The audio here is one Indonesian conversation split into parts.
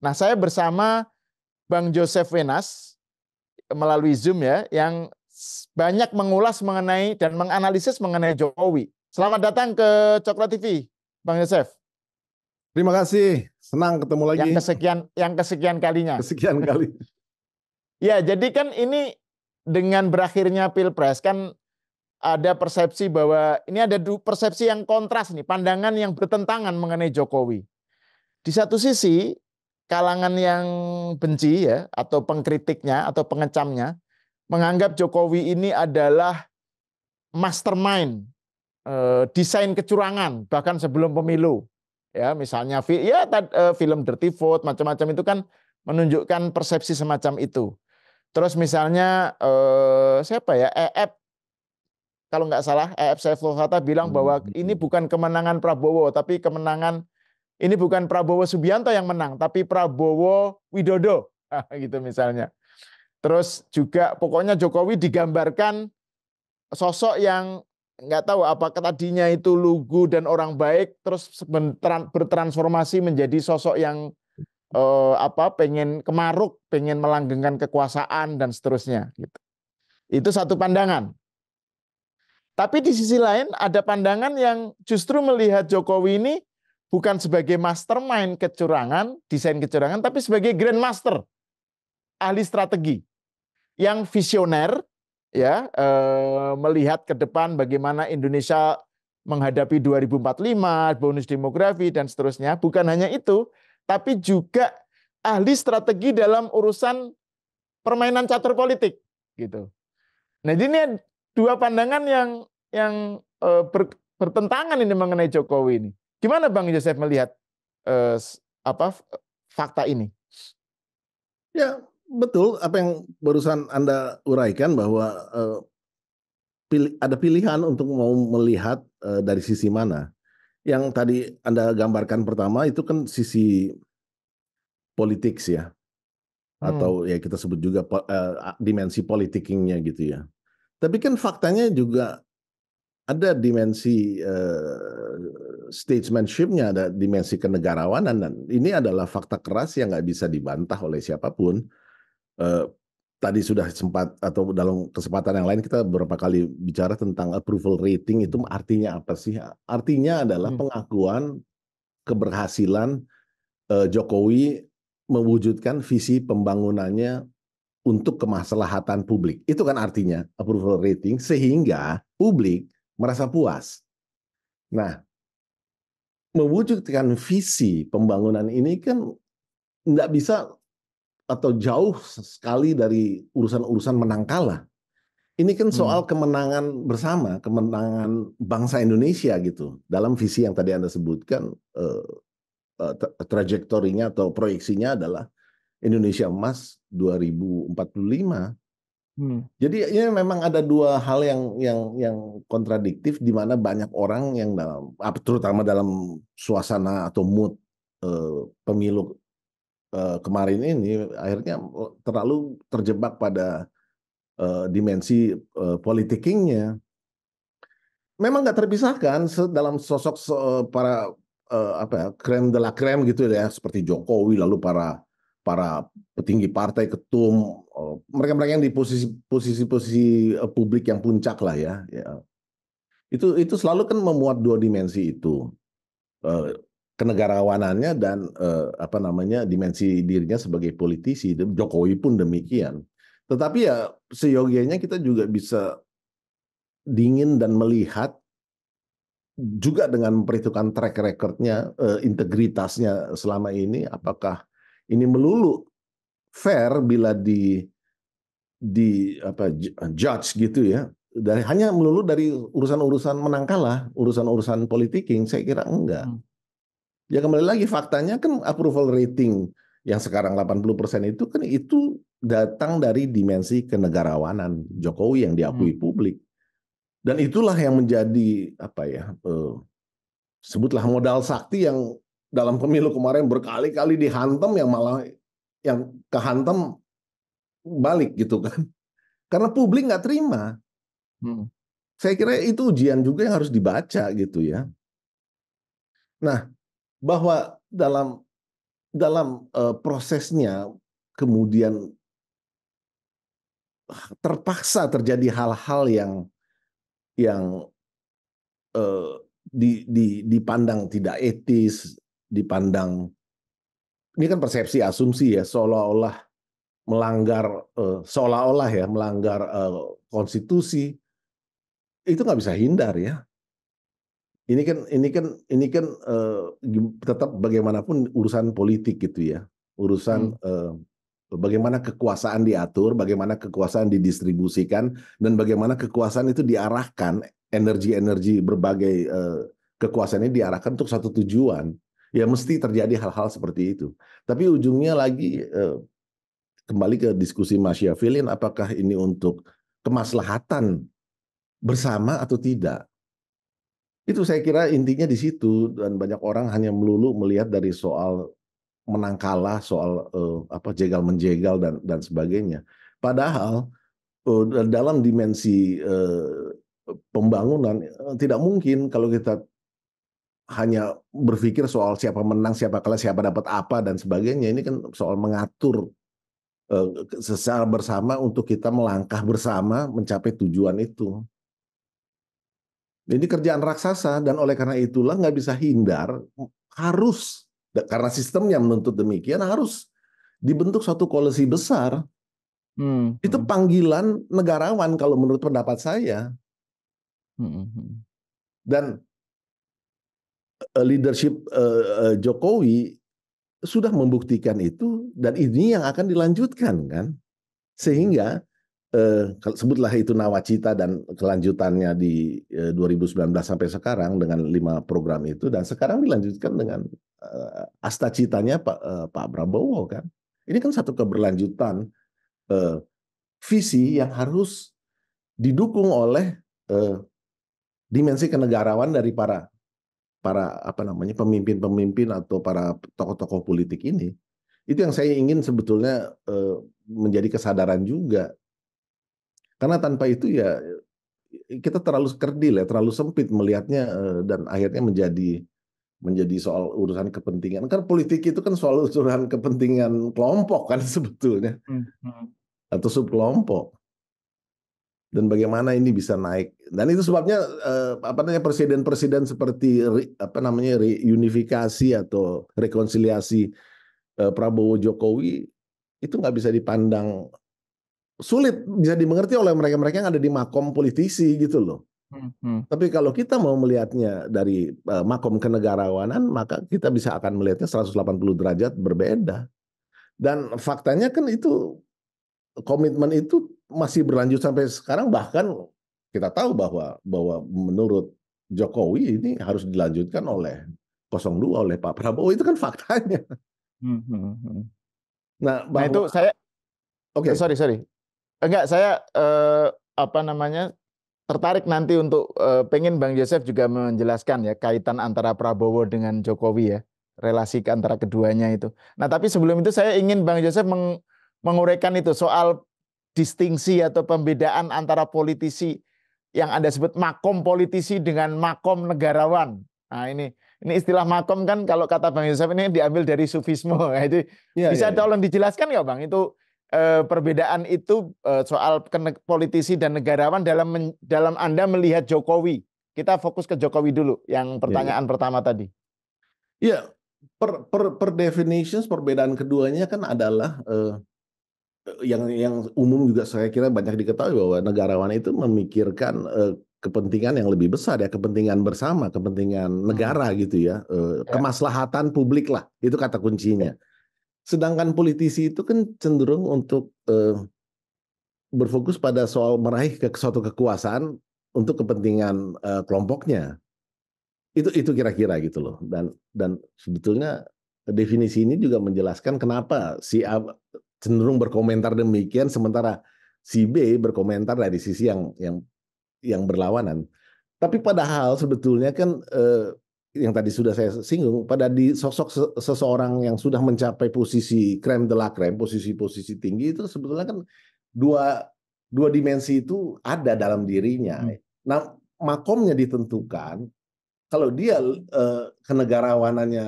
Nah, saya bersama Bang Joseph Wenas melalui Zoom ya, yang banyak mengulas mengenai dan menganalisis mengenai Jokowi. Selamat datang ke Coklat TV, Bang Joseph. Terima kasih, senang ketemu lagi. Yang kesekian, yang kesekian kalinya. Kesekian kali. ya, jadi kan ini dengan berakhirnya pilpres kan ada persepsi bahwa ini ada persepsi yang kontras nih, pandangan yang bertentangan mengenai Jokowi. Di satu sisi, kalangan yang benci ya atau pengkritiknya atau pengecamnya menganggap Jokowi ini adalah mastermind eh, desain kecurangan bahkan sebelum pemilu ya misalnya ya eh, film Dirty Vote macam-macam itu kan menunjukkan persepsi semacam itu terus misalnya eh, siapa ya EF eh, kalau nggak salah EF Saiful Fatah bilang bahwa hmm. ini bukan kemenangan Prabowo tapi kemenangan ini bukan Prabowo Subianto yang menang, tapi Prabowo Widodo, ah, gitu misalnya. Terus juga pokoknya Jokowi digambarkan sosok yang nggak tahu apa tadinya itu lugu dan orang baik, terus bertransformasi menjadi sosok yang eh, apa pengen kemaruk, pengen melanggengkan kekuasaan dan seterusnya. Gitu. Itu satu pandangan. Tapi di sisi lain ada pandangan yang justru melihat Jokowi ini bukan sebagai mastermind kecurangan, desain kecurangan, tapi sebagai grandmaster, ahli strategi yang visioner, ya e, melihat ke depan bagaimana Indonesia menghadapi 2045, bonus demografi dan seterusnya. Bukan hanya itu, tapi juga ahli strategi dalam urusan permainan catur politik, gitu. Nah, ini dua pandangan yang yang e, ber, bertentangan ini mengenai Jokowi ini. Gimana Bang Joseph melihat eh, apa fakta ini? Ya, betul apa yang barusan Anda uraikan bahwa eh, pilih, ada pilihan untuk mau melihat eh, dari sisi mana. Yang tadi Anda gambarkan pertama itu kan sisi politik ya. Atau hmm. ya kita sebut juga eh, dimensi politikingnya gitu ya. Tapi kan faktanya juga ada dimensi uh, statesmanshipnya, ada dimensi kenegarawanan dan ini adalah fakta keras yang nggak bisa dibantah oleh siapapun. Uh, tadi sudah sempat atau dalam kesempatan yang lain kita beberapa kali bicara tentang approval rating itu artinya apa sih? Artinya adalah hmm. pengakuan keberhasilan uh, Jokowi mewujudkan visi pembangunannya untuk kemaslahatan publik. Itu kan artinya approval rating sehingga publik merasa puas. Nah, mewujudkan visi pembangunan ini kan nggak bisa atau jauh sekali dari urusan-urusan menang kalah. Ini kan soal hmm. kemenangan bersama, kemenangan bangsa Indonesia gitu. Dalam visi yang tadi Anda sebutkan, eh, eh, trajektorinya atau proyeksinya adalah Indonesia Emas 2045. Hmm. Jadi ini ya, memang ada dua hal yang yang yang kontradiktif di mana banyak orang yang dalam terutama dalam suasana atau mood eh, pemilu eh, kemarin ini akhirnya terlalu terjebak pada eh, dimensi eh, politikingnya. Memang nggak terpisahkan dalam sosok eh, para eh, apa ya, krem de krem gitu ya seperti Jokowi lalu para para petinggi partai, ketum, eh, mereka-mereka yang di posisi-posisi eh, publik yang puncak lah ya, ya. Itu itu selalu kan memuat dua dimensi itu eh, kenegarawanannya dan apa namanya dimensi dirinya sebagai politisi. Jokowi pun demikian. Tetapi ya seyogianya kita juga bisa dingin dan melihat juga dengan memperhitungkan track recordnya, integritasnya selama ini, apakah ini melulu fair bila di di apa judge gitu ya dari hanya melulu dari urusan-urusan menang kalah, urusan-urusan politiking, saya kira enggak. Hmm. Ya kembali lagi faktanya kan approval rating yang sekarang 80% itu kan itu datang dari dimensi kenegarawanan Jokowi yang diakui hmm. publik. Dan itulah yang menjadi apa ya? Eh, sebutlah modal sakti yang dalam pemilu kemarin berkali-kali dihantam yang malah yang kehantam balik gitu kan karena publik nggak terima hmm. saya kira itu ujian juga yang harus dibaca gitu ya nah bahwa dalam dalam uh, prosesnya kemudian terpaksa terjadi hal-hal yang yang uh, di, di, dipandang tidak etis dipandang ini kan persepsi asumsi ya seolah-olah melanggar eh, seolah-olah ya melanggar eh, konstitusi itu nggak bisa hindar ya ini kan ini kan ini kan eh, tetap bagaimanapun urusan politik gitu ya urusan hmm. bagaimana kekuasaan diatur bagaimana kekuasaan didistribusikan dan bagaimana kekuasaan itu diarahkan energi-energi berbagai kekuasaan ini diarahkan untuk satu tujuan ya mesti terjadi hal-hal seperti itu. Tapi ujungnya lagi eh, kembali ke diskusi masya Filin, apakah ini untuk kemaslahatan bersama atau tidak? Itu saya kira intinya di situ dan banyak orang hanya melulu melihat dari soal menang kalah, soal eh, apa jegal menjegal dan dan sebagainya. Padahal eh, dalam dimensi pembangunan tidak mungkin kalau kita hanya berpikir soal siapa menang, siapa kalah, siapa dapat apa dan sebagainya. Ini kan soal mengatur uh, secara bersama untuk kita melangkah bersama mencapai tujuan itu. Ini kerjaan raksasa dan oleh karena itulah nggak bisa hindar harus karena sistemnya menuntut demikian harus dibentuk suatu koalisi besar. Hmm. Itu hmm. panggilan negarawan kalau menurut pendapat saya. Hmm. hmm, hmm. Dan Eh, leadership eh, eh, Jokowi sudah membuktikan itu dan ini yang akan dilanjutkan kan sehingga eh, sebutlah itu nawacita dan kelanjutannya di eh, 2019 sampai sekarang dengan lima program itu dan sekarang dilanjutkan dengan eh, astacitanya Pak eh, Pak Prabowo kan ini kan satu keberlanjutan eh, visi yang harus didukung oleh eh, dimensi kenegarawan dari para para apa namanya pemimpin-pemimpin atau para tokoh-tokoh politik ini itu yang saya ingin sebetulnya eh, menjadi kesadaran juga karena tanpa itu ya kita terlalu kerdil ya terlalu sempit melihatnya eh, dan akhirnya menjadi menjadi soal urusan kepentingan kan politik itu kan soal urusan kepentingan kelompok kan sebetulnya hmm, hmm. atau subkelompok dan bagaimana ini bisa naik. Dan itu sebabnya eh, apa namanya presiden-presiden seperti re, apa namanya reunifikasi atau rekonsiliasi eh, Prabowo Jokowi itu nggak bisa dipandang sulit bisa dimengerti oleh mereka-mereka yang ada di makom politisi gitu loh. Hmm, hmm. Tapi kalau kita mau melihatnya dari eh, makom kenegarawanan, maka kita bisa akan melihatnya 180 derajat berbeda. Dan faktanya kan itu komitmen itu masih berlanjut sampai sekarang bahkan kita tahu bahwa bahwa menurut Jokowi ini harus dilanjutkan oleh 02 oleh Pak Prabowo itu kan faktanya. Hmm, hmm, hmm. Nah, nah, bahwa... nah itu saya Oke, okay. sorry sorry. Enggak, saya eh, apa namanya tertarik nanti untuk eh, pengen Bang Joseph juga menjelaskan ya kaitan antara Prabowo dengan Jokowi ya relasi antara keduanya itu. Nah tapi sebelum itu saya ingin Bang Joseph meng, menguraikan itu soal distingsi atau pembedaan antara politisi yang Anda sebut makom politisi dengan makom negarawan. Nah, ini ini istilah makom kan kalau kata Bang Yusuf ini diambil dari sufisme. Nah, ya, bisa ya, tolong ya. dijelaskan nggak Bang itu eh, perbedaan itu eh, soal politisi dan negarawan dalam dalam Anda melihat Jokowi. Kita fokus ke Jokowi dulu yang iya, iya. pertanyaan ya. pertama tadi. Iya, per per per definitions perbedaan keduanya kan adalah eh, yang yang umum juga saya kira banyak diketahui bahwa negarawan itu memikirkan eh, kepentingan yang lebih besar ya kepentingan bersama kepentingan hmm. negara gitu ya eh, ya. kemaslahatan publik lah itu kata kuncinya ya. sedangkan politisi itu kan cenderung untuk eh, berfokus pada soal meraih ke suatu kekuasaan untuk kepentingan eh, kelompoknya itu itu kira-kira gitu loh dan dan sebetulnya definisi ini juga menjelaskan kenapa si cenderung berkomentar demikian sementara si B berkomentar dari sisi yang yang yang berlawanan. Tapi padahal sebetulnya kan eh, yang tadi sudah saya singgung pada di sosok seseorang yang sudah mencapai posisi krem de la krem, posisi-posisi tinggi itu sebetulnya kan dua dua dimensi itu ada dalam dirinya. Hmm. Nah, makomnya ditentukan kalau dia eh, kenegarawanannya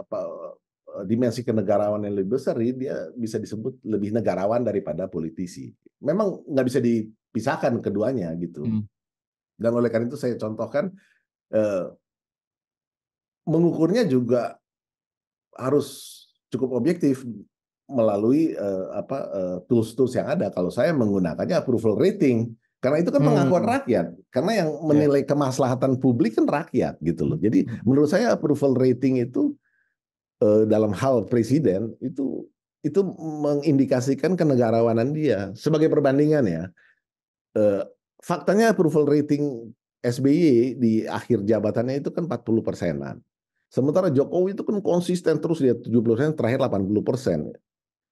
apa Eh, dimensi kenegarawan yang lebih besar, dia bisa disebut lebih negarawan daripada politisi. Memang nggak bisa dipisahkan keduanya gitu. Hmm. Dan oleh karena itu saya contohkan eh, mengukurnya juga harus cukup objektif melalui eh, apa tools eh, tools-tools yang ada. Kalau saya menggunakannya approval rating. Karena itu kan hmm. pengakuan hmm. rakyat. Karena yang ya. menilai kemaslahatan publik kan rakyat gitu loh. Jadi hmm. menurut saya approval rating itu Eh, dalam hal presiden itu itu mengindikasikan kenegarawanan dia. Sebagai perbandingan ya, eh, faktanya approval rating SBY di akhir jabatannya itu kan 40 persenan. Sementara Jokowi itu kan konsisten terus dia 70 persen, terakhir 80 persen.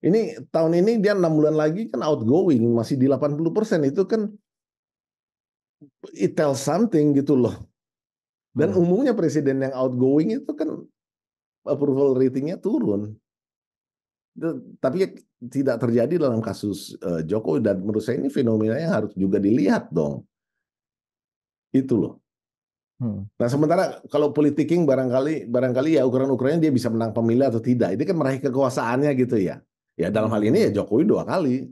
Ini tahun ini dia enam bulan lagi kan outgoing masih di 80 persen itu kan it tells something gitu loh. Dan hmm. umumnya presiden yang outgoing itu kan approval ratingnya turun. Tapi tidak terjadi dalam kasus eh, Jokowi dan menurut saya ini fenomenanya harus juga dilihat dong. Itu loh. Hmm. Nah sementara kalau politiking barangkali barangkali ya ukuran ukurannya dia bisa menang pemilu atau tidak. Ini kan meraih kekuasaannya gitu ya. Ya dalam hal ini ya hmm. Jokowi dua kali.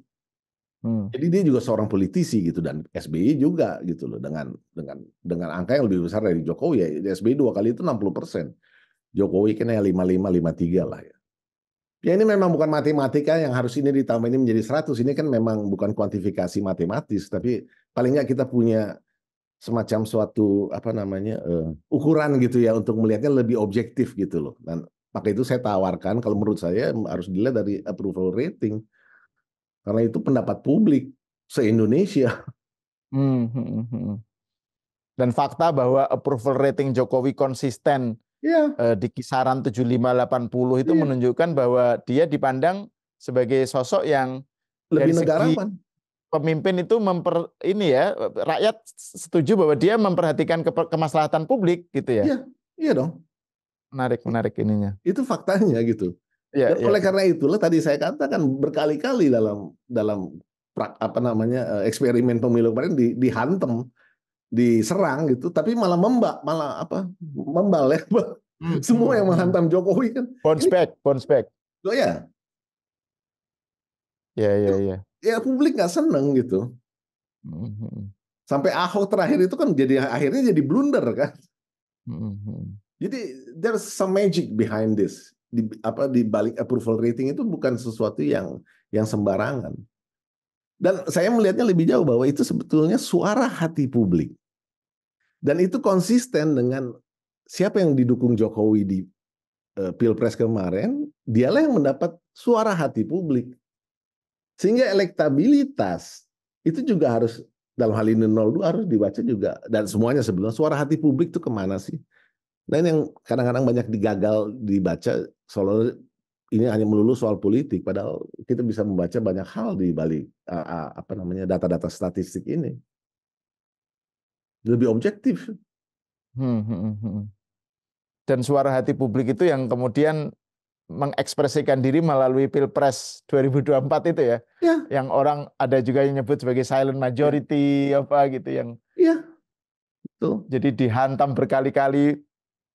Hmm. Jadi dia juga seorang politisi gitu dan SBY juga gitu loh dengan dengan dengan angka yang lebih besar dari Jokowi ya SBY dua kali itu 60 persen. Jokowi kena ya tiga lah ya. Ya ini memang bukan matematika yang harus ini ditambah ini menjadi 100. Ini kan memang bukan kuantifikasi matematis, tapi paling nggak kita punya semacam suatu apa namanya uh, ukuran gitu ya untuk melihatnya lebih objektif gitu loh. Dan maka itu saya tawarkan kalau menurut saya harus dilihat dari approval rating. Karena itu pendapat publik se-Indonesia. Hmm, hmm, hmm. hmm. Dan fakta bahwa approval rating Jokowi konsisten yeah. eh, di kisaran 75-80 itu yeah. menunjukkan bahwa dia dipandang sebagai sosok yang lebih dari negarawan. pemimpin itu memper ini ya rakyat setuju bahwa dia memperhatikan ke, kemaslahatan publik gitu ya. Iya, iya dong. Menarik, menarik ininya. Itu faktanya gitu. Ya, ya. oleh karena itulah tadi saya katakan berkali-kali dalam dalam apa namanya eh, eksperimen pemilu kemarin di, dihantem diserang gitu, tapi malah membak, malah apa? Membal ya. Hmm. Semua yang hmm. menghantam Jokowi kan. Bounce back, Oh iya. ya. Ya, ya, ya. Ya publik nggak seneng gitu. Hmm. Sampai Ahok terakhir itu kan jadi akhirnya jadi blunder kan. Jadi there's some magic behind this. Di apa di balik approval rating itu bukan sesuatu yang yang sembarangan. Dan saya melihatnya lebih jauh bahwa itu sebetulnya suara hati publik. Dan itu konsisten dengan siapa yang didukung Jokowi di uh, Pilpres kemarin, dialah yang mendapat suara hati publik. Sehingga elektabilitas itu juga harus dalam hal ini 02 harus dibaca juga dan semuanya sebenarnya suara hati publik itu kemana sih? Dan yang kadang-kadang banyak digagal dibaca soal ini hanya melulu soal politik, padahal kita bisa membaca banyak hal di balik eh, eh, apa namanya data-data statistik ini lebih objektif. Hmm, hmm, hmm, hmm, Dan suara hati publik itu yang kemudian mengekspresikan diri melalui pilpres 2024 itu ya, ya. yang orang ada juga yang nyebut sebagai silent majority ya. apa gitu yang. Iya. Itu. Jadi dihantam berkali-kali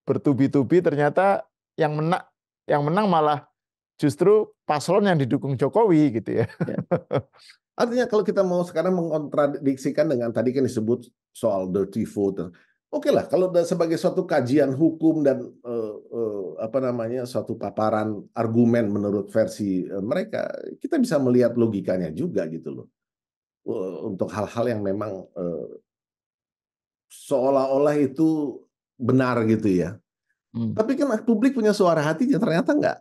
bertubi-tubi ternyata yang menang yang menang malah justru paslon yang didukung Jokowi gitu ya. ya. Artinya kalau kita mau sekarang mengkontradiksikan dengan tadi kan disebut soal dirty voter. Oke lah, kalau sebagai suatu kajian hukum dan uh, uh, apa namanya suatu paparan argumen menurut versi uh, mereka, kita bisa melihat logikanya juga gitu loh. Uh, untuk hal-hal yang memang uh, seolah-olah itu benar gitu ya. Hmm. Tapi kan publik punya suara hatinya ternyata nggak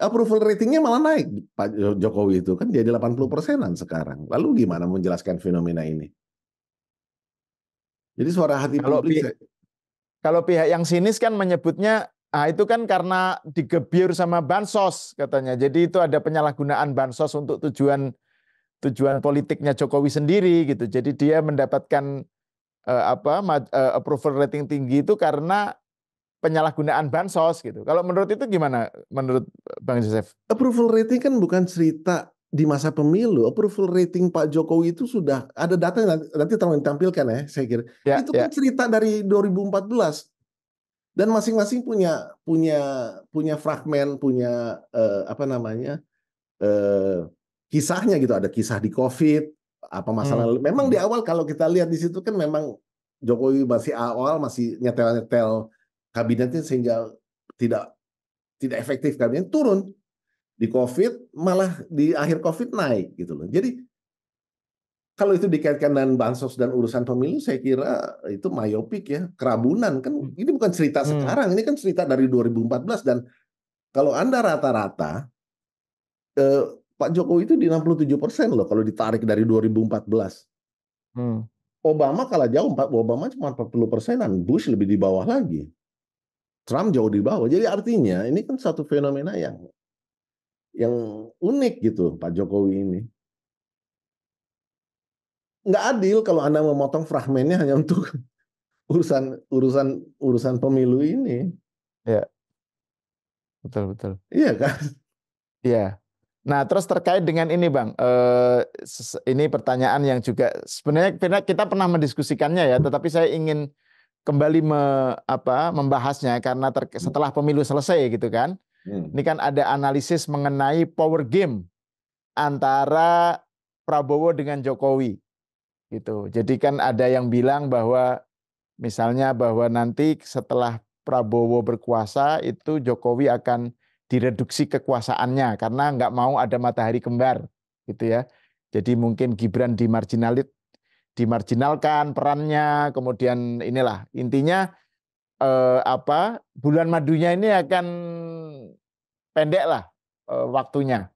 approval ratingnya malah naik Pak Jokowi itu kan jadi 80 persenan sekarang. Lalu gimana menjelaskan fenomena ini? Jadi suara hati kalau publik. Pihak, saya... Kalau pihak yang sinis kan menyebutnya ah itu kan karena digebir sama bansos katanya. Jadi itu ada penyalahgunaan bansos untuk tujuan tujuan politiknya Jokowi sendiri gitu. Jadi dia mendapatkan uh, apa uh, approval rating tinggi itu karena penyalahgunaan bansos gitu. Kalau menurut itu gimana menurut Bang Joseph? Approval rating kan bukan cerita di masa pemilu. Approval rating Pak Jokowi itu sudah ada data yang nanti, nanti tolong ditampilkan ya, saya kira. Ya, itu ya. kan cerita dari 2014. Dan masing-masing punya punya punya fragmen, punya uh, apa namanya? eh, kisahnya gitu. Ada kisah di Covid, apa masalah. Hmm. Memang hmm. di awal kalau kita lihat di situ kan memang Jokowi masih awal masih nyetel-nyetel kabinetnya sehingga tidak tidak efektif kabinet turun di covid malah di akhir covid naik gitu loh jadi kalau itu dikaitkan dengan bansos dan urusan pemilu saya kira itu mayopik ya kerabunan kan hmm. ini bukan cerita hmm. sekarang ini kan cerita dari 2014 dan kalau anda rata-rata eh, Pak Jokowi itu di 67 persen loh kalau ditarik dari 2014 hmm. Obama kalah jauh Pak Obama cuma 40 persenan Bush lebih di bawah lagi Trump jauh di bawah. Jadi artinya ini kan satu fenomena yang yang unik gitu Pak Jokowi ini. Nggak adil kalau Anda memotong fragmennya hanya untuk urusan urusan urusan pemilu ini. Ya. Betul betul. Iya kan? Iya. Nah, terus terkait dengan ini, Bang. Eh, ini pertanyaan yang juga sebenarnya kita pernah mendiskusikannya ya, tetapi saya ingin kembali me, apa, membahasnya karena ter, setelah pemilu selesai gitu kan. Hmm. Ini kan ada analisis mengenai power game antara Prabowo dengan Jokowi gitu. Jadi kan ada yang bilang bahwa misalnya bahwa nanti setelah Prabowo berkuasa itu Jokowi akan direduksi kekuasaannya karena nggak mau ada matahari kembar gitu ya. Jadi mungkin Gibran dimarginalit dimarginalkan perannya, kemudian inilah intinya eh, apa bulan madunya ini akan pendek lah eh, waktunya.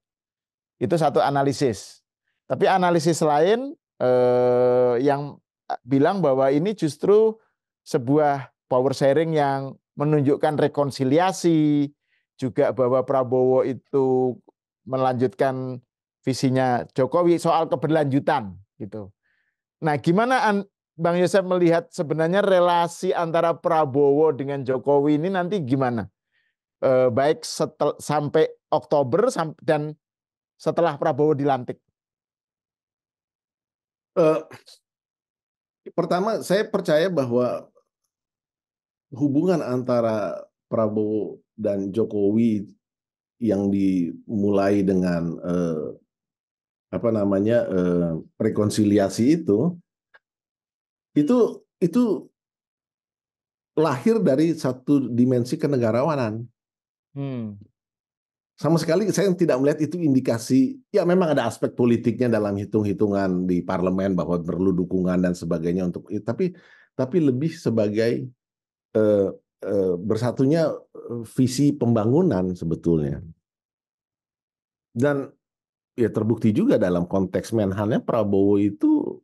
Itu satu analisis. Tapi analisis lain eh, yang eh, bilang bahwa ini justru sebuah power sharing yang menunjukkan rekonsiliasi juga bahwa Prabowo itu melanjutkan visinya Jokowi soal keberlanjutan gitu. Nah, gimana an Bang Yosef melihat sebenarnya relasi antara Prabowo dengan Jokowi ini nanti gimana? E, baik setel, sampai Oktober sam dan setelah Prabowo dilantik. E, pertama, saya percaya bahwa hubungan antara Prabowo dan Jokowi yang dimulai dengan e, apa namanya eh, rekonsiliasi itu itu itu lahir dari satu dimensi kenegarawanan. Hmm. Sama sekali saya tidak melihat itu indikasi. Ya memang ada aspek politiknya dalam hitung-hitungan di parlemen bahwa perlu dukungan dan sebagainya untuk ya tapi tapi lebih sebagai eh, eh, bersatunya eh, visi pembangunan sebetulnya. Dan ya terbukti juga dalam konteks menhannya Prabowo itu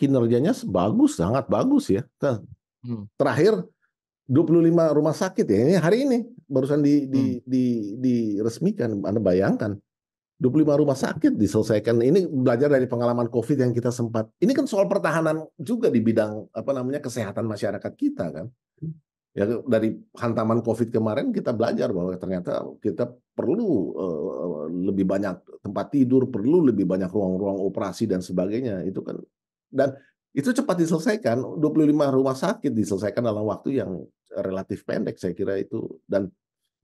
kinerjanya bagus, sangat bagus ya. Nah, hmm. Terakhir 25 rumah sakit ya ini hari ini barusan di, di, hmm. di, di Anda bayangkan 25 rumah sakit diselesaikan. Ini belajar dari pengalaman COVID yang kita sempat. Ini kan soal pertahanan juga di bidang apa namanya kesehatan masyarakat kita kan. Hmm ya dari hantaman COVID kemarin kita belajar bahwa ternyata kita perlu uh, lebih banyak tempat tidur, perlu lebih banyak ruang-ruang operasi dan sebagainya. Itu kan dan itu cepat diselesaikan. 25 rumah sakit diselesaikan dalam waktu yang relatif pendek saya kira itu dan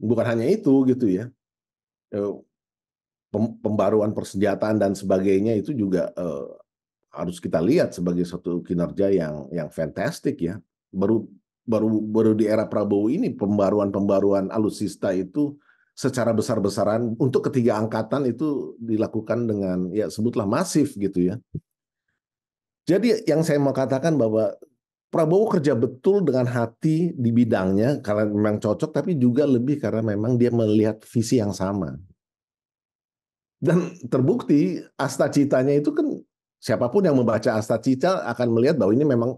bukan hanya itu gitu ya. Eh, pembaruan persenjataan dan sebagainya itu juga uh, harus kita lihat sebagai satu kinerja yang yang fantastik ya. Baru baru baru di era Prabowo ini pembaruan-pembaruan alutsista itu secara besar-besaran untuk ketiga angkatan itu dilakukan dengan ya sebutlah masif gitu ya. Jadi yang saya mau katakan bahwa Prabowo kerja betul dengan hati di bidangnya karena memang cocok tapi juga lebih karena memang dia melihat visi yang sama. Dan terbukti astacitanya itu kan siapapun yang membaca astacita akan melihat bahwa ini memang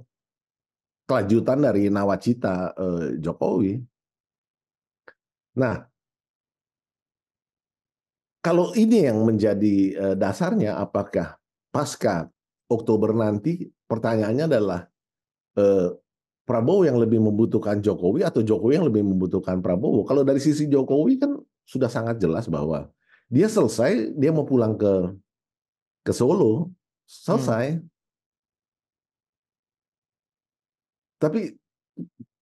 kelanjutan dari nawacita eh, Jokowi. Nah, kalau ini yang menjadi eh, dasarnya, apakah pasca Oktober nanti pertanyaannya adalah eh, Prabowo yang lebih membutuhkan Jokowi atau Jokowi yang lebih membutuhkan Prabowo? Kalau dari sisi Jokowi kan sudah sangat jelas bahwa dia selesai, dia mau pulang ke ke Solo, hmm. selesai. Hmm. Tapi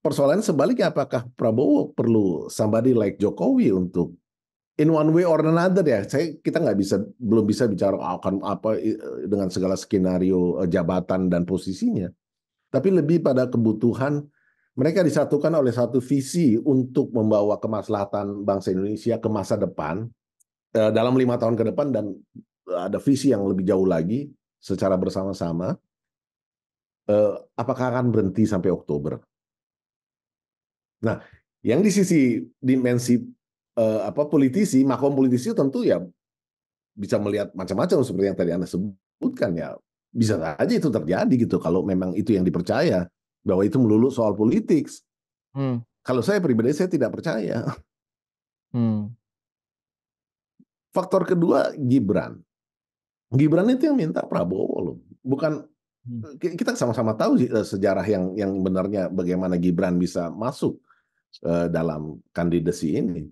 persoalannya sebaliknya apakah Prabowo perlu somebody like Jokowi untuk in one way or another ya saya kita nggak bisa belum bisa bicara akan apa dengan segala skenario eh, jabatan dan posisinya tapi lebih pada kebutuhan mereka disatukan oleh satu visi untuk membawa kemaslahatan bangsa Indonesia ke masa depan eh, dalam lima tahun ke depan dan eh, ada visi yang lebih jauh lagi secara bersama-sama eh, apakah akan berhenti sampai Oktober? Nah, yang di sisi dimensi eh, apa politisi, makom politisi tentu ya bisa melihat macam-macam seperti yang tadi Anda sebutkan ya. Bisa saja itu terjadi gitu kalau memang itu yang dipercaya bahwa itu melulu soal politik. Hmm. Kalau saya pribadi saya tidak percaya. Hmm. Faktor kedua Gibran. Gibran itu yang minta Prabowo loh, bukan Hmm. kita sama-sama tahu eh, sejarah yang yang benarnya bagaimana Gibran bisa masuk eh, dalam kandidasi ini.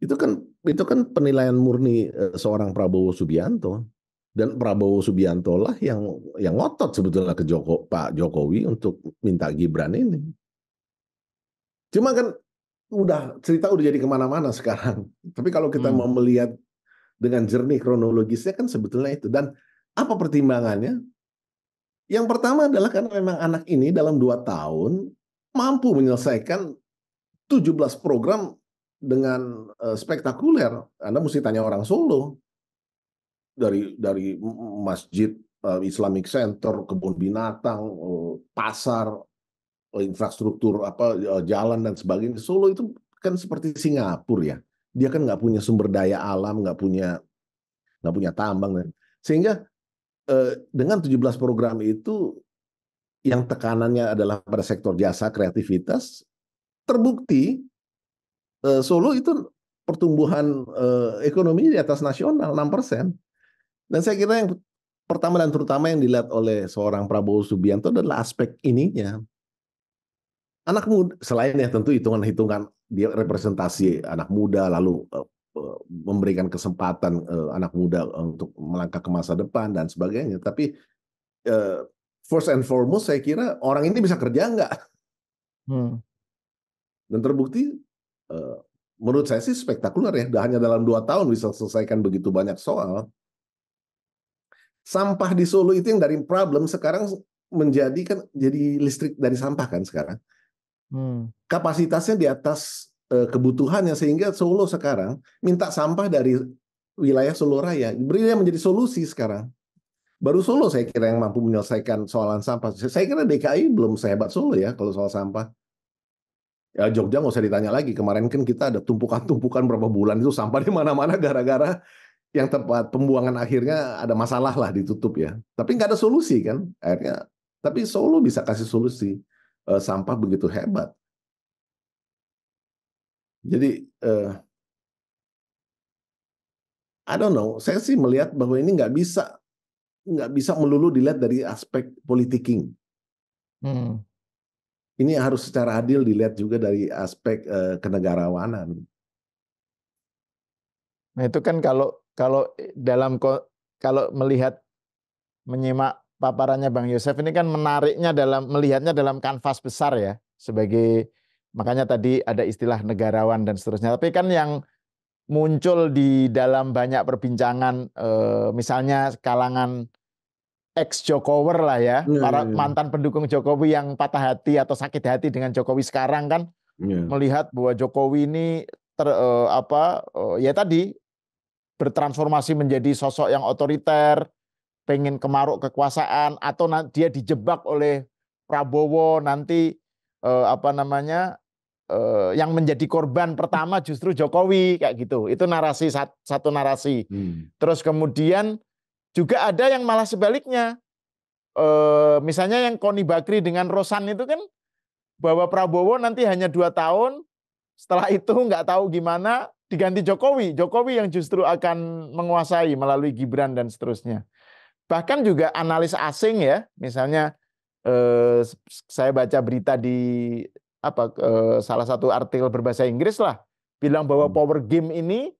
Itu kan itu kan penilaian murni eh, seorang Prabowo Subianto dan Prabowo Subianto lah yang yang ngotot sebetulnya ke Joko Pak Jokowi untuk minta Gibran ini. Cuma kan udah cerita udah jadi kemana-mana sekarang. Tapi kalau kita hmm. mau melihat dengan jernih kronologisnya kan sebetulnya itu dan apa pertimbangannya? Yang pertama adalah karena memang anak ini dalam dua tahun mampu menyelesaikan 17 program dengan eh, spektakuler. Anda mesti tanya orang Solo dari dari masjid eh, Islamic Center, kebun binatang, eh, pasar, infrastruktur apa jalan dan sebagainya. Solo itu kan seperti Singapura ya. Dia kan nggak punya sumber daya alam, nggak punya nggak punya tambang sehingga eh, dengan 17 program itu yang tekanannya adalah pada sektor jasa kreativitas terbukti eh, Solo itu pertumbuhan eh, ekonomi di atas nasional 6 persen dan saya kira yang pertama dan terutama yang dilihat oleh seorang Prabowo Subianto adalah aspek ininya anak muda selain ya tentu hitungan-hitungan dia representasi anak muda lalu eh, Eh, memberikan kesempatan uh, anak muda eh, untuk melangkah ke masa depan dan sebagainya. Tapi uh, first and foremost saya kira orang ini bisa kerja nggak? Hmm. Dan terbukti uh, menurut saya sih spektakuler ya. Hanya dalam dua tahun bisa selesaikan begitu banyak soal. Sampah di Solo itu yang dari problem sekarang menjadi kan jadi listrik dari sampah kan sekarang. Hmm. Kapasitasnya di atas Eh, kebutuhannya sehingga Solo sekarang minta sampah dari wilayah Solo Raya. beri Berilah menjadi solusi sekarang. Baru Solo saya kira yang mampu menyelesaikan soalan sampah. Saya kira DKI belum sehebat Solo ya kalau soal sampah. Ya Jogja nggak usah ditanya lagi. Kemarin kan kita ada tumpukan-tumpukan berapa bulan itu sampah di mana-mana gara-gara yang tempat pembuangan akhirnya ada masalah lah ditutup ya. Tapi nggak ada solusi kan akhirnya. Tapi Solo bisa kasih solusi. Eh, sampah begitu hebat jadi uh, I don't know. Saya sih melihat bahwa ini nggak bisa nggak bisa melulu dilihat dari aspek politiking. Hmm. Ini harus secara adil dilihat juga dari aspek uh, kenegarawanan. Nah itu kan kalau kalau eh, dalam kalau melihat menyimak paparannya Bang Yosef ini kan menariknya dalam melihatnya dalam kanvas besar ya sebagai Makanya tadi ada istilah negarawan dan seterusnya. Tapi kan yang muncul di dalam banyak perbincangan, eh, misalnya kalangan ex Jokower lah ya, ya, para iya, iya. mantan pendukung Jokowi yang patah hati atau sakit hati dengan Jokowi sekarang kan ya. melihat bahwa Jokowi ini ter, eh, apa eh, ya tadi bertransformasi menjadi sosok yang otoriter, pengen kemaruk kekuasaan atau dia dijebak oleh Prabowo nanti eh, apa namanya eh, yang menjadi korban pertama justru Jokowi kayak gitu. Itu narasi satu narasi. Hmm. Terus kemudian juga ada yang malah sebaliknya. Eh, misalnya yang Koni Bakri dengan Rosan itu kan bahwa Prabowo nanti hanya dua tahun, setelah itu nggak tahu gimana diganti Jokowi. Jokowi yang justru akan menguasai melalui Gibran dan seterusnya. Bahkan juga analis asing ya, misalnya eh, saya baca berita di apa e, salah satu artikel berbahasa Inggris lah bilang bahwa hmm. power game ini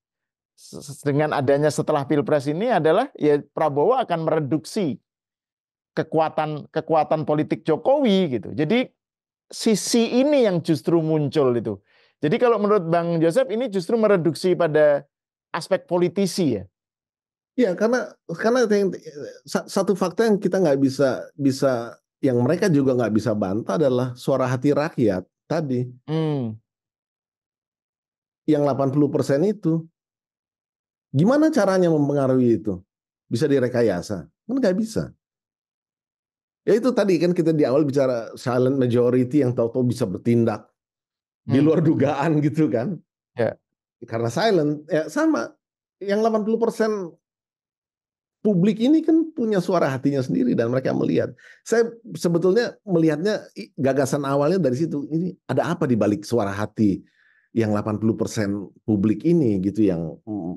dengan adanya setelah pilpres ini adalah ya Prabowo akan mereduksi kekuatan kekuatan politik Jokowi gitu. Jadi sisi ini yang justru muncul itu. Jadi kalau menurut Bang Joseph ini justru mereduksi pada aspek politisi ya. Ya karena karena yang, satu fakta yang kita nggak bisa bisa yang mereka juga nggak bisa bantah adalah suara hati rakyat tadi. Hmm. Yang 80% itu gimana caranya mempengaruhi itu? Bisa direkayasa? Kan nggak bisa. Ya itu tadi kan kita di awal bicara silent majority yang tahu-tahu bisa bertindak hmm. di luar dugaan gitu kan. Ya. Karena silent ya sama yang 80% publik ini kan punya suara hatinya sendiri dan mereka melihat. Saya sebetulnya melihatnya gagasan awalnya dari situ. Ini ada apa di balik suara hati yang 80% publik ini gitu yang uh,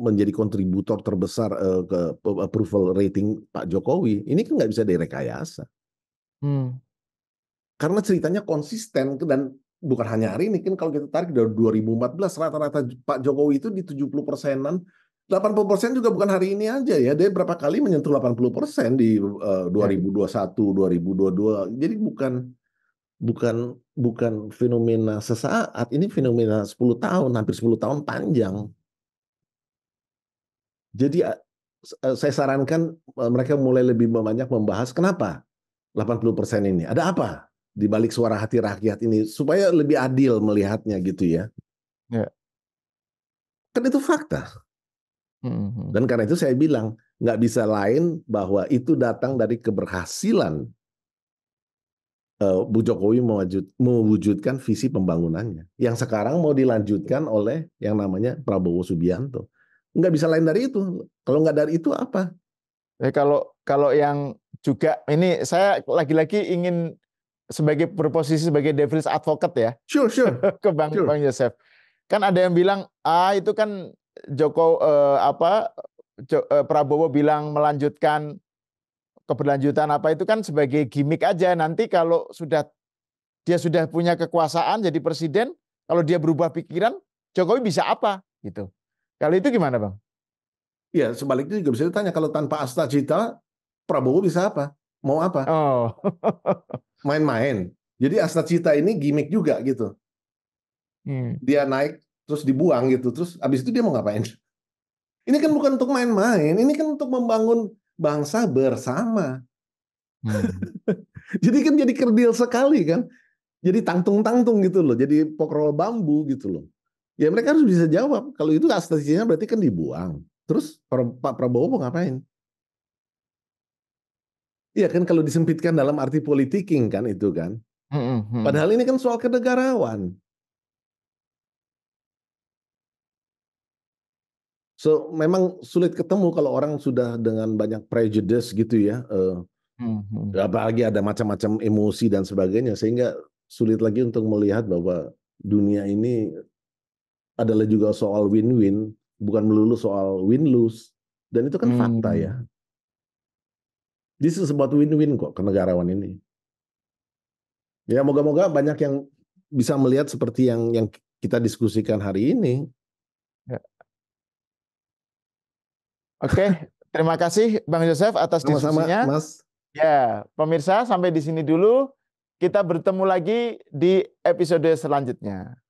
menjadi kontributor terbesar uh, ke approval rating Pak Jokowi. Ini kan nggak bisa direkayasa. Hmm. Karena ceritanya konsisten dan bukan hanya hari ini kan kalau kita tarik dari 2014 rata-rata Pak Jokowi itu di 70 persenan 80% juga bukan hari ini aja ya. Dia berapa kali menyentuh 80% di uh, 2021, 2022. Jadi bukan bukan bukan fenomena sesaat, ini fenomena 10 tahun, hampir 10 tahun panjang. Jadi uh, saya sarankan uh, mereka mulai lebih banyak membahas kenapa 80% ini. Ada apa di balik suara hati rakyat ini supaya lebih adil melihatnya gitu ya. Ya. Kan itu fakta Mm-hmm. Dan karena itu saya bilang nggak bisa lain bahwa itu datang dari keberhasilan eh, Bu Jokowi mewujudkan visi pembangunannya yang sekarang mau dilanjutkan oleh yang namanya Prabowo Subianto. Nggak bisa lain dari itu. Kalau nggak dari itu apa? Eh, kalau kalau yang juga ini saya lagi-lagi ingin sebagai berposisi sebagai devil's advocate ya. Sure, sure. ke Bang sure. Bang Yosef. Kan ada yang bilang, "Ah, itu kan Joko eh, apa jo, eh, Prabowo bilang melanjutkan keberlanjutan apa itu kan sebagai gimmick aja nanti kalau sudah dia sudah punya kekuasaan jadi presiden kalau dia berubah pikiran Jokowi bisa apa gitu kalau itu gimana bang? Ya sebaliknya juga bisa ditanya kalau tanpa asta Prabowo bisa apa? Mau apa? Oh. Main-main. Jadi asta ini gimmick juga gitu. Hmm. Dia naik terus dibuang gitu terus abis itu dia mau ngapain ini kan bukan untuk main-main ini kan untuk membangun bangsa bersama hmm. jadi kan jadi kerdil sekali kan jadi tangtung-tangtung gitu loh jadi pokrol bambu gitu loh ya mereka harus bisa jawab kalau itu aslinya berarti kan dibuang terus Pak Prabowo mau ngapain Iya kan kalau disempitkan dalam arti politiking kan itu kan. Hmm, hmm, hmm. Padahal ini kan soal kenegarawan. So memang sulit ketemu kalau orang sudah dengan banyak prejudice gitu ya. Eh, hmm, hmm. Apalagi ada macam-macam emosi dan sebagainya sehingga sulit lagi untuk melihat bahwa dunia ini adalah juga soal win-win, bukan melulu soal win-lose. Dan itu kan hmm. fakta hmm. ya. This is about win-win kok kenegarawan ini. Ya moga-moga banyak yang bisa melihat seperti yang yang kita diskusikan hari ini Oke, terima kasih Bang Joseph atas Sama -sama, diskusinya. Mas. Ya, pemirsa sampai di sini dulu. Kita bertemu lagi di episode selanjutnya.